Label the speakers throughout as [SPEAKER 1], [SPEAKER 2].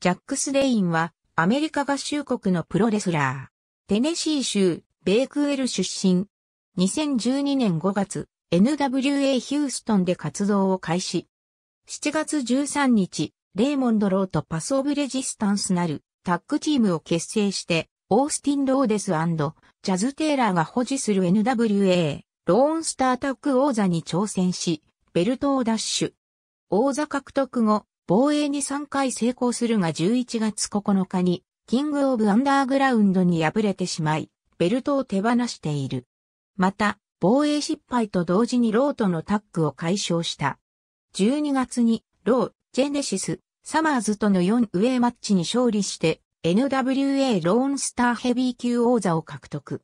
[SPEAKER 1] ジャック・スレインは、アメリカ合衆国のプロレスラー。テネシー州、ベイクエル出身。2012年5月、NWA ヒューストンで活動を開始。7月13日、レイモンド・ローとパス・オブ・レジスタンスなるタッグチームを結成して、オースティン・ローデスジャズ・テイラーが保持する NWA、ローンスタータッグ王座に挑戦し、ベルトを奪取。王座獲得後、防衛に3回成功するが11月9日に、キングオブアンダーグラウンドに敗れてしまい、ベルトを手放している。また、防衛失敗と同時にローとのタッグを解消した。12月に、ロー、ジェネシス、サマーズとの4ウェイマッチに勝利して、NWA ローンスターヘビー級王座を獲得。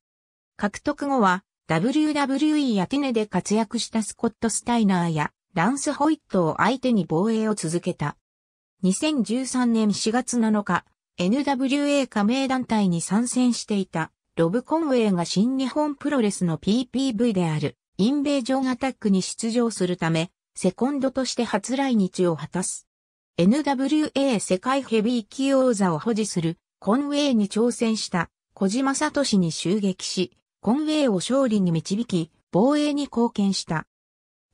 [SPEAKER 1] 獲得後は、WWE やティネで活躍したスコット・スタイナーや、ランス・ホイットを相手に防衛を続けた。2013年4月7日、NWA 加盟団体に参戦していた、ロブ・コンウェイが新日本プロレスの PPV である、インベージョンアタックに出場するため、セコンドとして初来日を果たす。NWA 世界ヘビー級王座を保持する、コンウェイに挑戦した、小島聡に襲撃し、コンウェイを勝利に導き、防衛に貢献した。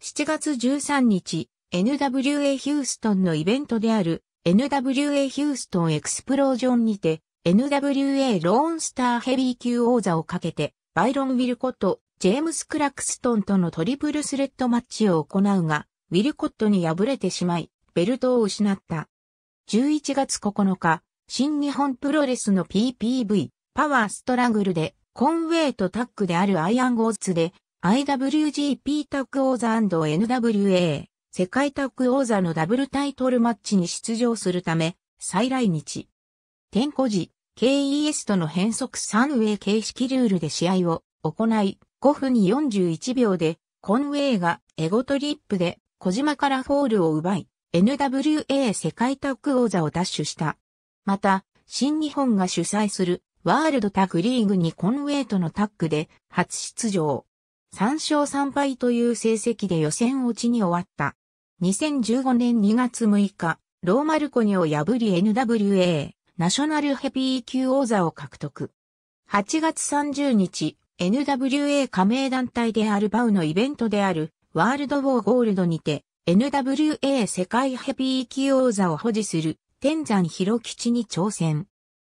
[SPEAKER 1] 7月13日、NWA ヒューストンのイベントである NWA ヒューストンエクスプロージョンにて NWA ローンスターヘビー級王座をかけてバイロン・ウィルコット、ジェームス・クラクストンとのトリプルスレッドマッチを行うが、ウィルコットに敗れてしまい、ベルトを失った。11月9日、新日本プロレスの PPV、パワーストラグルで、コンウェイとタッグであるアイアンゴーズで、IWGP タッグ王座 &NWA 世界タッグ王座のダブルタイトルマッチに出場するため、再来日。天候時、KES との変則3ウェイ形式ルールで試合を行い、5分に41秒で、コンウェイがエゴトリップで小島からフォールを奪い、NWA 世界タッグ王座を奪取した。また、新日本が主催するワールドタッグリーグにコンウェイとのタッグで初出場。3勝3敗という成績で予選落ちに終わった。2015年2月6日、ローマルコニを破り NWA、ナショナルヘビー級王座を獲得。8月30日、NWA 加盟団体であるバウのイベントである、ワールド・ウォー・ゴールドにて、NWA 世界ヘビー級王座を保持する天山広吉に挑戦。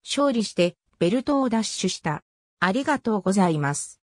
[SPEAKER 1] 勝利してベルトを奪取した。ありがとうございます。